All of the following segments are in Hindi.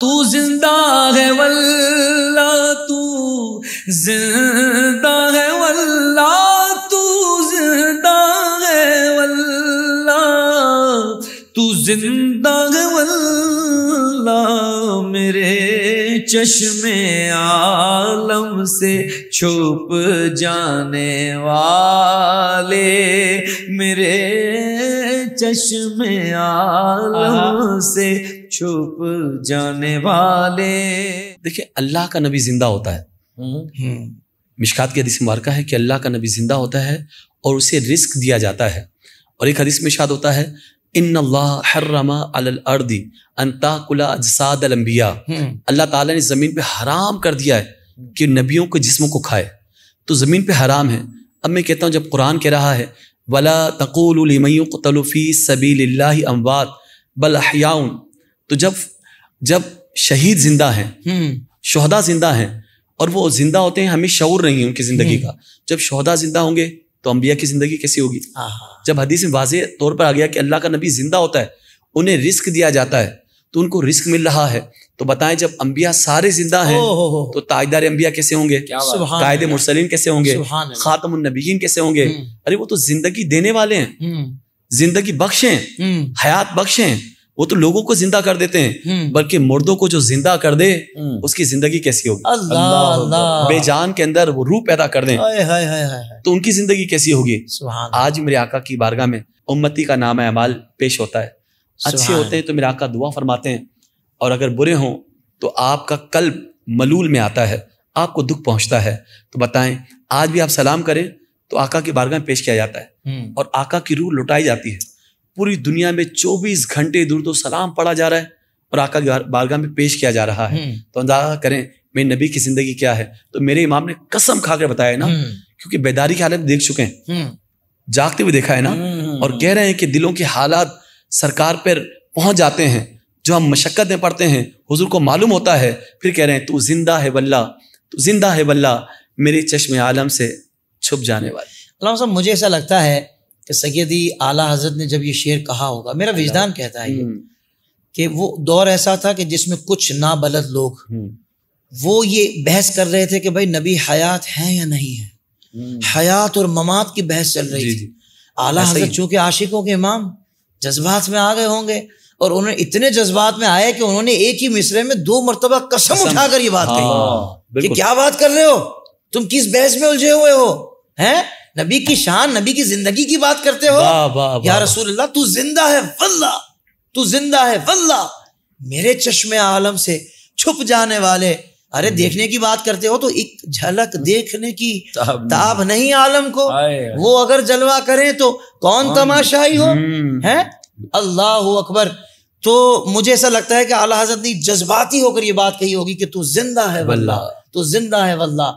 तू जिंदा है वल्ला तू जिंदा है वल्ला तू जिंदा है वल्ला तू जिंदा है वल्ला मेरे चश्मे आलम से छुप जाने वाले मेरे चश्मे आलम से छुप जाने वाले देखिए अल्लाह का नबी जिंदा होता है हम्म। हम्म। मिशकात की हदीस मुबारका है कि अल्लाह का नबी जिंदा होता है और उसे रिस्क दिया जाता है और एक हदीस में शाद होता है इन हर्रमा अर्दी हम्म। अल्लाह ताला ने ज़मीन पे हराम कर दिया है कि नबियों के जिस्मों को खाए तो ज़मीन पे हराम है अब मैं कहता हूँ जब कुरान कह रहा है वला तकुलफ़ी सबील अम्बात बलहयाउन तो जब जब शहीद जिंदा है हम्म। शहदा जिंदा है और वो जिंदा होते हैं हमें शौर नहीं है उनकी जिंदगी हम्म। का जब शहदा जिंदा होंगे तो अम्बिया की जिंदगी कैसी होगी जब हदीस में वाज तौर पर आ गया कि अल्लाह का नबी जिंदा होता है उन्हें रिस्क दिया जाता है तो उनको रिस्क मिल रहा है तो बताएं जब अंबिया सारे जिंदा हैं तो ताजदार अंबिया कैसे होंगे कायद मुरसलिन कैसे होंगे खातम नबीन कैसे होंगे हम्म। अरे वो तो जिंदगी देने वाले हैं जिंदगी बख्शे हयात बख्शे वो तो लोगों को जिंदा कर देते हैं हम्म। बल्कि मुर्दों को जो जिंदा कर दे हम्म। उसकी जिंदगी कैसी होगी अल्लाह अल्लाह बेजान के अंदर वो रूह पैदा कर दें तो उनकी जिंदगी कैसी होगी आज मेरे आका की बारगाह में उम्मती का नाम अमाल पेश होता है अच्छे होते हैं तो मेरे आका दुआ फरमाते हैं और अगर बुरे हों तो आपका कल्ब मलूल में आता है आपको दुख पहुंचता है तो बताएं आज भी आप सलाम करें तो आका की बारगाह पेश किया जाता है हम्म। और आका की रूह लुटाई जाती है पूरी दुनिया में 24 घंटे दूर तो सलाम पढ़ा जा रहा है और आका बारगाह में पेश किया जा रहा है हम्म। तो अंदाजा करें मेरे नबी की जिंदगी क्या है तो मेरे इमाम ने कसम खाकर बताया ना हम्म। क्योंकि बेदारी की हालत देख चुके हैं हम्म। जागते हुए देखा है ना और कह रहे हैं कि दिलों के हालात सरकार पर पहुंच जाते हैं जो हम मशक्क़त में पढ़ते हैं हुजूर को मालूम होता है फिर कह रहे हैं तू जिंदा है वल्ला तू जिंदा है वल्ला मेरे चश्मे आलम से छुप जाने वाले साहब मुझे ऐसा लगता है कि सैदी आला हजरत ने जब ये शेर कहा होगा मेरा विजदान कहता है हम्म। कि वो दौर ऐसा था कि जिसमें कुछ नाबलद लोग हम्म। वो ये बहस कर रहे थे कि भाई नबी हयात है या नहीं है हम्म। हयात और ममात की बहस चल रही थी आला हजरत चूंकि आशिकों के इमाम जज्बात में आ गए होंगे और उन्होंने इतने जज्बात में आए कि उन्होंने एक ही मिसरे में दो मरतबा कसम, कसम उठाकर ये बात कही हाँ, कि क्या बात कर रहे हो तुम किस बहस में उलझे हुए हो हैं नबी की शान नबी की जिंदगी की बात करते हो या रसूल अल्लाह तू जिंदा है वल्ला तू जिंदा है वल्ला मेरे चश्मे आलम से छुप जाने वाले अरे हम्म। देखने की बात करते हो तो एक झलक देखने की ताब नहीं आलम को वो अगर जलवा करें तो कौन तमाशाई हो हम्म। है अल्लाह अकबर तो मुझे ऐसा लगता है कि आला हजरत ने जज्बाती होकर ये बात कही होगी कि तू जिंदा है वल्ला तू जिंदा है वल्ला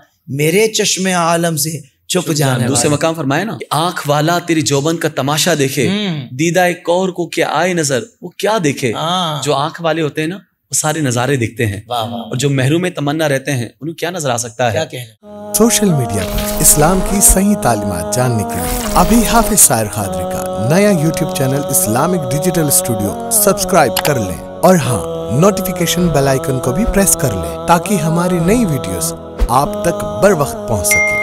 मेरे चश्मे आलम से चुप जाने दूसरे मकाम फरमाए ना आंख वाला तेरी जोबन का तमाशा देखे हम्म। दीदा एक और को क्या आए नजर वो क्या देखे हाँ। जो आंख वाले होते हैं ना वो सारे नजारे दिखते हैं और जो महरूम तमन्ना रहते हैं उन्हें क्या नजर आ सकता है सोशल मीडिया पर इस्लाम की सही तालीमत जानने के लिए अभी हाफिज सायर खादरी का नया YouTube channel Islamic digital studio subscribe कर लें और हाँ नोटिफिकेशन बेल आइकन को भी प्रेस कर ले ताकि हमारी नई वीडियोस आप तक बर वक्त पहुँच सके